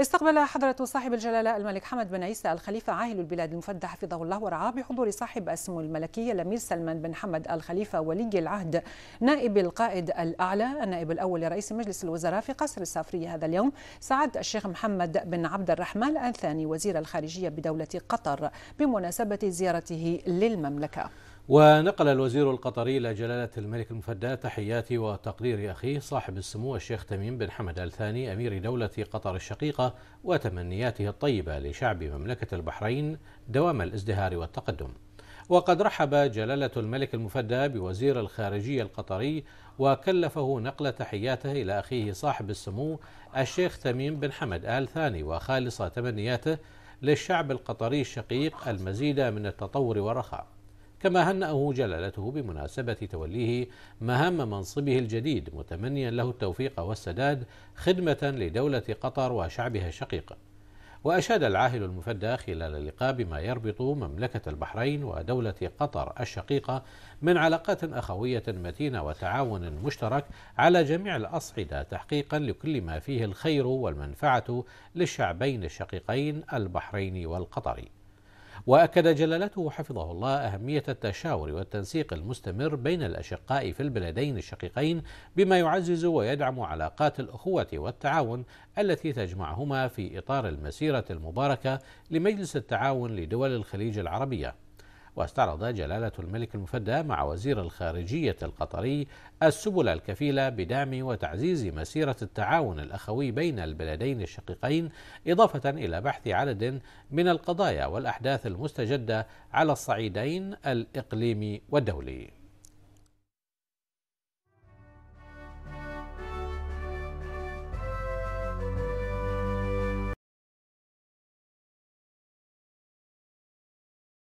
استقبل حضرة صاحب الجلالة الملك حمد بن عيسى الخليفة عاهل البلاد المفدى حفظه الله ورعاه بحضور صاحب السمو الملكي الأمير سلمان بن حمد الخليفة ولي العهد نائب القائد الأعلى النائب الأول لرئيس مجلس الوزراء في قصر السافرية هذا اليوم سعد الشيخ محمد بن عبد الرحمن الثاني وزير الخارجية بدولة قطر بمناسبة زيارته للمملكة ونقل الوزير القطري إلى جلالة الملك المفدى تحياتي وتقدير أخيه صاحب السمو الشيخ تميم بن حمد آل ثاني أمير دولة قطر الشقيقة وتمنياته الطيبة لشعب مملكة البحرين دوام الازدهار والتقدم وقد رحب جلالة الملك المفدى بوزير الخارجية القطري وكلفه نقل تحياته إلى أخيه صاحب السمو الشيخ تميم بن حمد آل ثاني وخالص تمنياته للشعب القطري الشقيق المزيد من التطور والرخاء كما هنأه جلالته بمناسبة توليه مهام منصبه الجديد متمنيا له التوفيق والسداد خدمة لدولة قطر وشعبها الشقيق وأشاد العاهل المفدى خلال اللقاء بما يربط مملكة البحرين ودولة قطر الشقيقة من علاقات أخوية متينة وتعاون مشترك على جميع الأصعدة تحقيقا لكل ما فيه الخير والمنفعة للشعبين الشقيقين البحريني والقطري واكد جلالته حفظه الله اهميه التشاور والتنسيق المستمر بين الاشقاء في البلدين الشقيقين بما يعزز ويدعم علاقات الاخوه والتعاون التي تجمعهما في اطار المسيره المباركه لمجلس التعاون لدول الخليج العربيه واستعرض جلالة الملك المفدى مع وزير الخارجية القطري السبل الكفيلة بدعم وتعزيز مسيرة التعاون الأخوي بين البلدين الشقيقين إضافة إلى بحث عدد من القضايا والأحداث المستجدة على الصعيدين الإقليمي والدولي